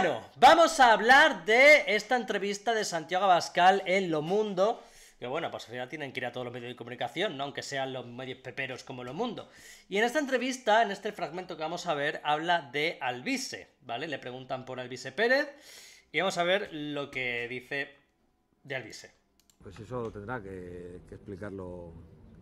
Bueno, vamos a hablar de esta entrevista de Santiago Abascal en Lo Mundo. Que bueno, pues al final tienen que ir a todos los medios de comunicación, ¿no? aunque sean los medios peperos como Lo Mundo. Y en esta entrevista, en este fragmento que vamos a ver, habla de Alvise, ¿vale? Le preguntan por Alvise Pérez y vamos a ver lo que dice de Alvise. Pues eso tendrá que, que explicarlo,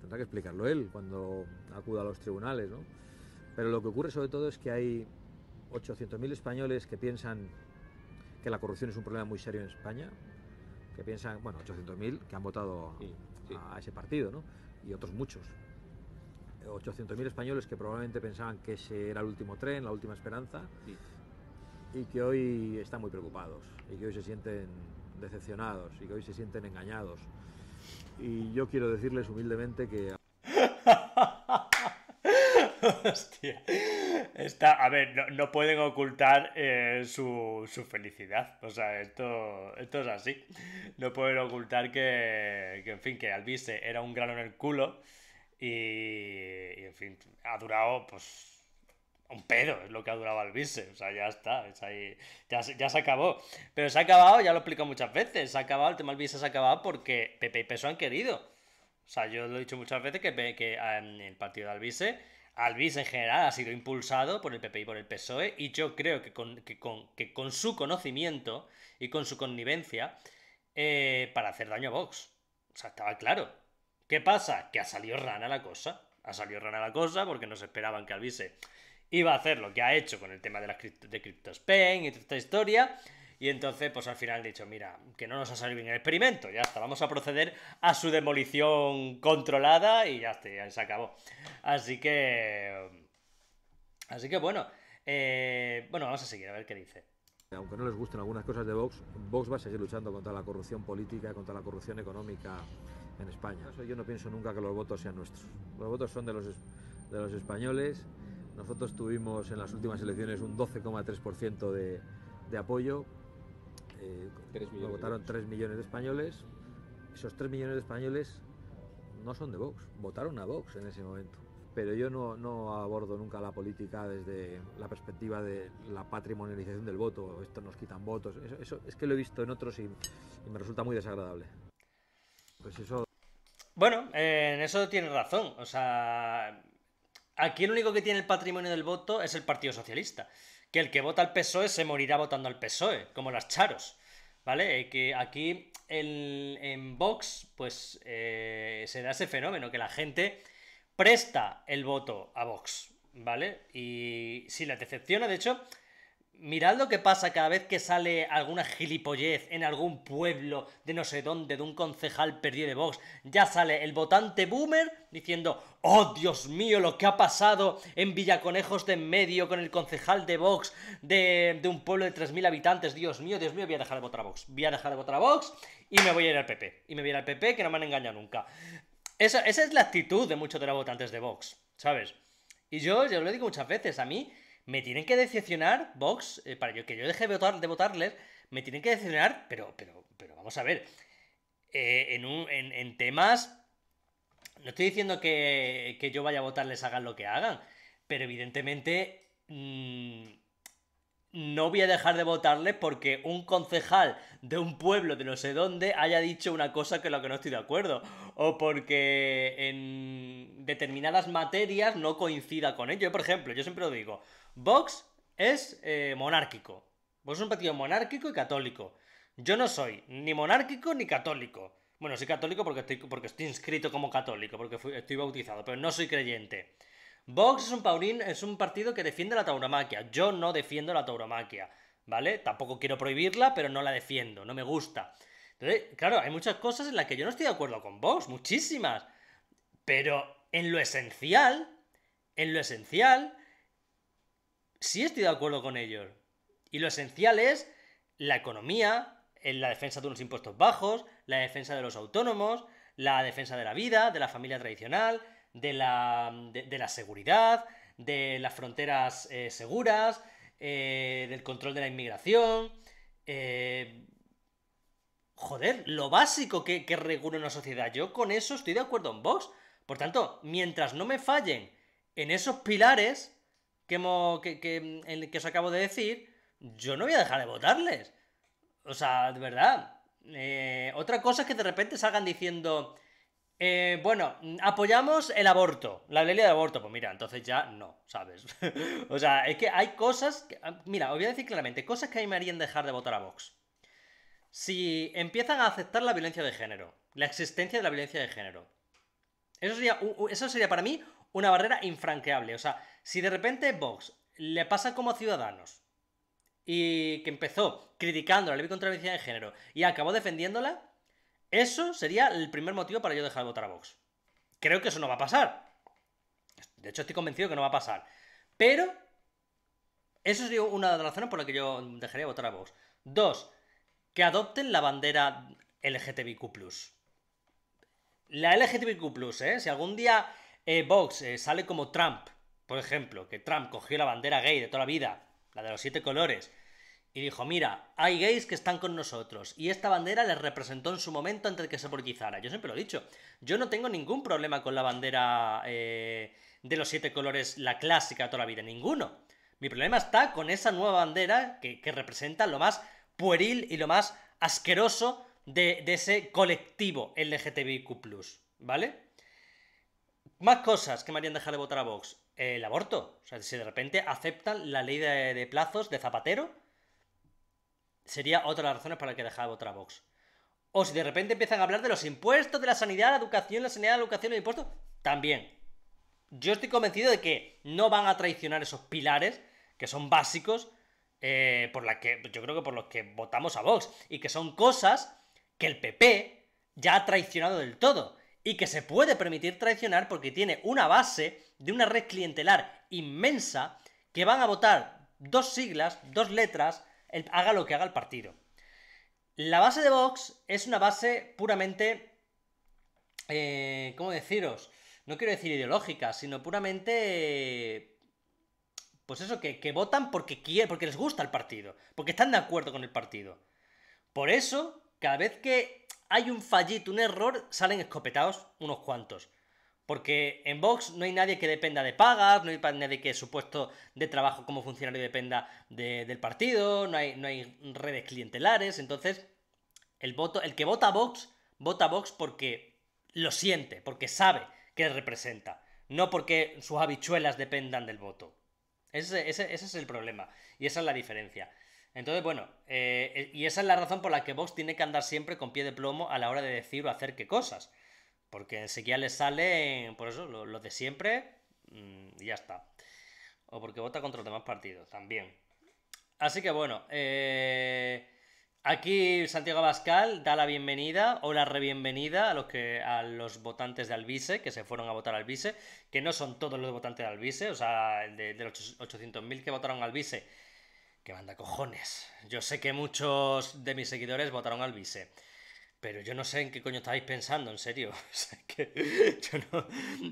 tendrá que explicarlo él cuando acuda a los tribunales, ¿no? Pero lo que ocurre sobre todo es que hay 800.000 españoles que piensan que la corrupción es un problema muy serio en España, que piensan, bueno, 800.000 que han votado a ese partido, ¿no? Y otros muchos. 800.000 españoles que probablemente pensaban que ese era el último tren, la última esperanza, y que hoy están muy preocupados, y que hoy se sienten decepcionados, y que hoy se sienten engañados. Y yo quiero decirles humildemente que... Hostia. Está, a ver, no, no pueden ocultar eh, su, su, felicidad. O sea, esto, esto es así. No pueden ocultar que, que en fin, que Albise era un grano en el culo. Y, y, en fin, ha durado, pues. Un pedo es lo que ha durado Albise. O sea, ya está. ya, ya, se acabó. Pero se ha acabado, ya lo he explicado muchas veces. Se ha acabado, el tema Alvise se ha acabado porque Pepe y Peso han querido. O sea, yo lo he dicho muchas veces que, que en em, el partido de Albise. Alvise en general ha sido impulsado por el PP y por el PSOE y yo creo que con, que con, su conocimiento y con su connivencia eh, para hacer daño a Vox. O sea, estaba claro. ¿Qué pasa? Que ha salido rana la cosa. Ha salido rana la cosa porque no esperaban que Alvise iba a hacer lo que ha hecho con el tema de, las de CryptoSpain y toda esta historia. Y entonces, pues al final han dicho, mira, que no nos ha salido bien el experimento, ya está, vamos a proceder a su demolición controlada y ya está, ya se acabó. Así que... Así que bueno, eh, bueno, vamos a seguir a ver qué dice. Aunque no les gusten algunas cosas de Vox, Vox va a seguir luchando contra la corrupción política, contra la corrupción económica en España. Yo no pienso nunca que los votos sean nuestros. Los votos son de los, de los españoles. Nosotros tuvimos en las últimas elecciones un 12,3% de, de apoyo votaron 3 millones de españoles. Esos 3 millones de españoles no son de Vox, votaron a Vox en ese momento. Pero yo no, abordo nunca la política desde la perspectiva de la patrimonialización del voto, esto nos quitan votos, eso, es que lo he visto en otros y, me resulta muy desagradable. Pues eso... Bueno, en eso tiene razón, o sea, aquí el único que tiene el patrimonio del voto es el Partido Socialista que el que vota al PSOE se morirá votando al PSOE, como las charos. ¿Vale? Eh, que aquí en Vox, pues eh, se da ese fenómeno, que la gente presta el voto a Vox, ¿vale? Y si la decepciona, de hecho, mirad lo que pasa cada vez que sale alguna gilipollez en algún pueblo de no sé dónde, de un concejal perdido de Vox, ya sale el votante boomer diciendo, Oh, Dios mío, lo que ha pasado en Villaconejos de medio con el concejal de Vox de, un pueblo de 3.000 habitantes. Dios mío, Dios mío, voy a dejar de votar a Vox. Voy a dejar de votar a Vox y me voy a ir al PP. Y me voy a ir al PP, que no me han engañado nunca. Esa, es la actitud de muchos de los votantes de Vox, ¿sabes? Y yo, yo lo digo muchas veces, a mí me tienen que decepcionar Vox, eh, para que yo deje de, votar, de votarles, me tienen que decepcionar, pero, pero, pero vamos a ver, eh, en, un, en, en temas no estoy diciendo que, yo vaya a votarles hagan lo que hagan, pero evidentemente mm, no voy a dejar de votarles porque un concejal de un pueblo de no sé dónde haya dicho una cosa que la que no estoy de acuerdo, o porque en determinadas materias no coincida con ello. Yo, por ejemplo, yo siempre lo digo, Vox es eh, monárquico, Vox es un partido monárquico y católico. Yo no soy ni monárquico ni católico. Bueno, soy católico porque estoy, porque estoy inscrito como católico, porque estoy bautizado, pero no soy creyente. Vox es un, paurín, es un partido que defiende la tauromaquia. Yo no defiendo la tauromaquia, ¿vale? Tampoco quiero prohibirla, pero no la defiendo, no me gusta. Entonces, claro, hay muchas cosas en las que yo no estoy de acuerdo con Vox, muchísimas. Pero en lo esencial, en lo esencial, sí estoy de acuerdo con ellos. Y lo esencial es la economía, en la defensa de unos impuestos bajos, la defensa de los autónomos, la defensa de la vida, de la familia tradicional, de la, seguridad, de las fronteras eh, seguras, eh, del control de la inmigración. Eh, joder, lo básico que, regula una sociedad. Yo con eso estoy de acuerdo en vos. Por tanto, mientras no me fallen en esos pilares que, que, que os acabo de decir, yo no voy a dejar de votarles. O sea, de verdad, eh, otra cosa es que de repente salgan diciendo, eh, bueno, apoyamos el aborto, la ley de aborto. Pues mira, entonces ya no, ¿sabes? o sea, es que hay cosas. Ah, mira, os voy a decir claramente, cosas que a mí me harían dejar de votar a Vox. Si empiezan a aceptar la violencia de género, la existencia de la violencia de género. Eso sería, eso sería para mí una barrera infranqueable. O sea, si de repente Vox le pasa como Ciudadanos, y que empezó criticando la ley contra la violencia de género y acabó defendiéndola, eso sería el primer motivo para yo dejar de votar a Vox. Creo que eso no va a pasar. De hecho, estoy convencido que no va a pasar. Pero eso sería una de las razones por las que yo dejaría de votar a Vox. Dos, que adopten la bandera LGTBIQ. La LGTBIQ, ¿eh? si algún día eh, Vox eh, sale como Trump, por ejemplo, que Trump cogió la bandera gay de toda la vida la de los siete colores, y dijo, mira, hay gays que están con nosotros, y esta bandera les representó en su momento antes de que se politizara. Yo siempre lo he dicho, yo no tengo ningún problema con la bandera eh, de los siete colores, la clásica toda la vida, ninguno. Mi problema está con esa nueva bandera que, representa lo más pueril y lo más asqueroso de, de ese colectivo LGTBIQ, ¿vale? Más cosas que me harían dejar de votar a Vox. Eh, el aborto. O sea, si de repente aceptan la ley de, plazos de Zapatero, sería otra de las razones para que dejar de votar a Vox. O si de repente empiezan a hablar de los impuestos, de la sanidad, la educación, la sanidad, la educación, los impuestos, también. Yo estoy convencido de que no van a traicionar esos pilares que son básicos eh, por la que yo creo que por los que votamos a Vox y que son cosas que el PP ya ha traicionado del todo y que se puede permitir traicionar porque tiene una base de una red clientelar inmensa que van a votar dos siglas, dos letras, haga lo que haga el partido. La base de Vox es una base puramente, eh, ¿cómo deciros? No quiero decir ideológica, sino puramente... pues eso, que, votan porque porque les gusta el partido, porque están de acuerdo con el partido. Por eso, cada vez que hay un fallito, un error, salen escopetados unos cuantos. Porque en Vox no hay nadie que dependa de pagas, no hay nadie que su puesto de trabajo como funcionario dependa del partido, no hay, no hay redes clientelares. Entonces, el, voto, el que vota Vox, vota Vox porque lo siente, porque sabe que representa, no porque sus habichuelas dependan del voto. ese es el problema y esa es la diferencia. Entonces, bueno, eh, eh, y esa es la razón por la que Vox tiene que andar siempre con pie de plomo a la hora de decir o hacer qué cosas. Porque enseguida le salen, por eso, los de siempre mm, y ya está. O porque vota contra los demás partidos también. Así que bueno, eh, aquí Santiago Abascal da la bienvenida o la rebienvenida a los, que, a los votantes de Albise, que se fueron a votar a Albise, que no son todos los votantes de Albise, o sea, de, de los 800.000 que votaron a Albise que manda cojones. Yo sé que muchos de mis seguidores votaron al vice. Pero yo no sé en qué coño estáis pensando, en serio. que yo no,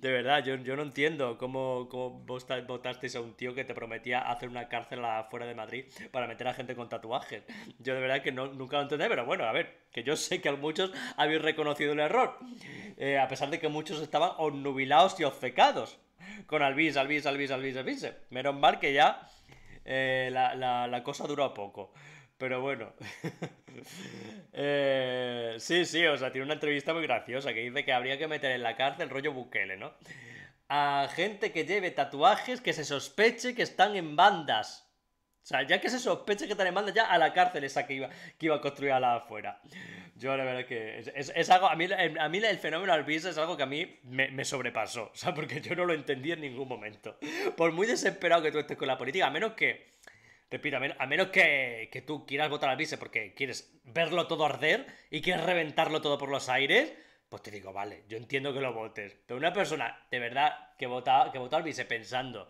de verdad, yo, yo no entiendo cómo, vos votasteis a un tío que te prometía hacer una cárcel afuera de Madrid para meter a gente con tatuajes. Yo de verdad que no, nunca lo entendí, pero bueno, a ver, que yo sé que a muchos habéis reconocido el error. Eh, a pesar de que muchos estaban obnubilados y obcecados con Alvis, Alvis, Alvis, Alvis, Alvis. Menos mal que ya eh, la, la, cosa dura poco. Pero bueno. Eh, sí, sí, o sea, tiene una entrevista muy graciosa que dice que habría que meter en la cárcel rollo Bukele, ¿no? A gente que lleve tatuajes que se sospeche que están en bandas. O sea, ya que se sospeche que están en bandas, ya a la cárcel esa que iba, que iba a construir a la afuera. Yo la verdad que es, es, algo, a mí, a mí, el fenómeno vice es algo que a mí me, sobrepasó, o sea, porque yo no lo entendí en ningún momento. Por muy desesperado que tú estés con la política, a menos que, repito, a, a menos que, que, tú quieras votar al vice porque quieres verlo todo arder y quieres reventarlo todo por los aires, pues te digo, vale, yo entiendo que lo votes. Pero una persona de verdad que vota, que vota al vice pensando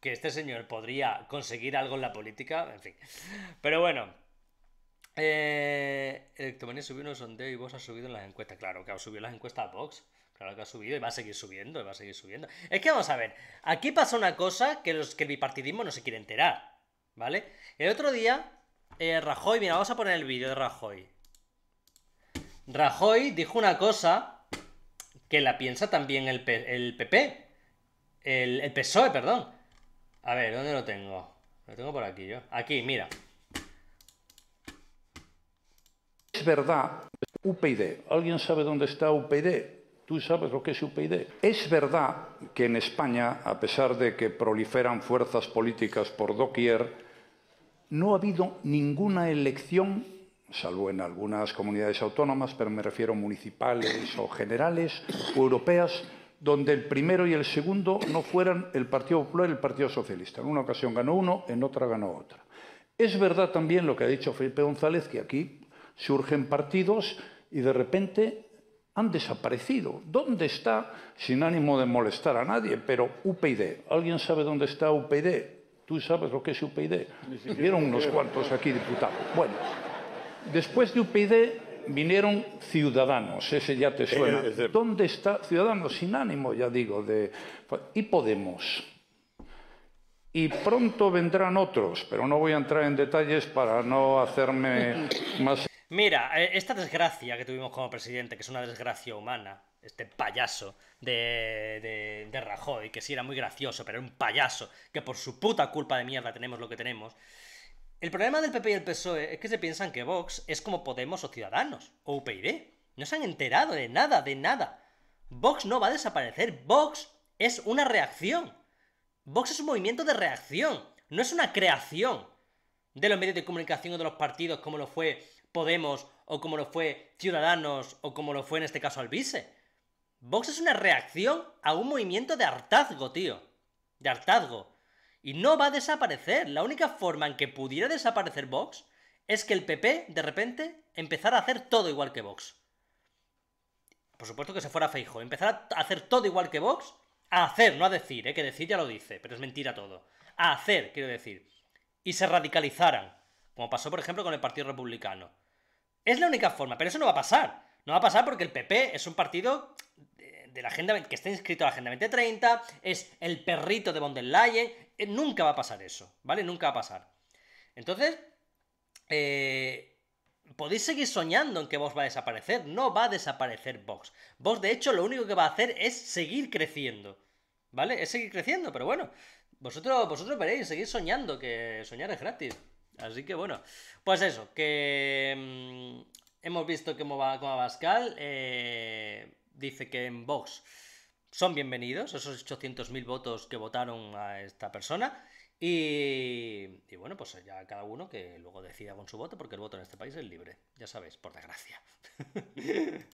que este señor podría conseguir algo en la política, en fin. Pero bueno. Eh, subió en un sondeo y vos ha subido en las encuestas. Claro que ha subido en las encuestas Vox. Claro que ha subido y va a seguir subiendo, y va a seguir subiendo. Es que vamos a ver, aquí pasa una cosa que, los, que el bipartidismo no se quiere enterar, ¿vale? El otro día, eh, Rajoy, mira, vamos a poner el vídeo de Rajoy. Rajoy dijo una cosa que la piensa también el, PP, el, el PSOE, perdón. A ver, ¿dónde lo tengo? Lo tengo por aquí yo. Aquí, mira. es verdad, UPyD, ¿alguien sabe dónde está UPyD? Tú sabes lo que es UPyD. Es verdad que en España, a pesar de que proliferan fuerzas políticas por doquier, no ha habido ninguna elección, salvo en algunas comunidades autónomas, pero me refiero municipales o generales o europeas, donde el primero y el segundo no fueran el Partido Popular y el Partido Socialista. En una ocasión ganó uno, en otra ganó otra. Es verdad también lo que ha dicho Felipe González, que aquí surgen partidos y de repente han desaparecido. ¿Dónde está, sin ánimo de molestar a nadie, pero UPyD? ¿Alguien sabe dónde está UPyD? ¿Tú sabes lo que es UPyD? Vieron unos cuantos aquí diputados. Bueno, después de UPyD vinieron Ciudadanos, ese ya te eh, suena. ¿Dónde está Ciudadanos? Sin ánimo, ya digo, de... Y Podemos. Y pronto vendrán otros, pero no voy a entrar en detalles para no hacerme más Mira, eh, esta desgracia que tuvimos como presidente, que es una desgracia humana, este payaso de, de, Rajoy, que sí era muy gracioso, pero un payaso, que por su puta culpa de mierda tenemos lo que tenemos. El problema del PP y el PSOE es que se piensan que Vox es como Podemos o Ciudadanos, o UPyD. ¿eh? No se han enterado de nada, de nada. Vox no va a desaparecer, Vox es una reacción. Vox es un movimiento de reacción, no es una creación de los medios de comunicación o de los partidos como lo fue Podemos o como lo fue Ciudadanos o como lo fue en este caso Albise. Vox es una reacción a un movimiento de hartazgo, tío. De hartazgo. Y no va a desaparecer. La única forma en que pudiera desaparecer Vox es que el PP de repente empezara a hacer todo igual que Vox. Por supuesto que se fuera Feijo, empezara a hacer todo igual que Vox, a hacer, no a decir, ¿eh? que decir ya lo dice, pero es mentira todo. A hacer, quiero decir. Y se radicalizaran como pasó por ejemplo con el Partido Republicano. Es la única forma, pero eso no va a pasar. No va a pasar porque el PP es un partido de la agenda que está inscrito a la Agenda 2030, es el perrito de von eh, nunca va a pasar eso, ¿vale? Nunca va a pasar. Entonces, eh, podéis seguir soñando en que Vox va a desaparecer. No va a desaparecer Vox. Vox, de hecho, lo único que va a hacer es seguir creciendo. ¿Vale? Es seguir creciendo, pero bueno. Vosotros, vosotros veréis, seguir soñando, que soñar es gratis. Así que bueno, pues eso, que mm, hemos visto que Mova, eh, dice que en Vox son bienvenidos esos 800.000 votos que votaron a esta persona. Y, y, bueno, pues ya cada uno que luego decida con su voto, porque el voto en este país es libre, ya sabéis, por desgracia.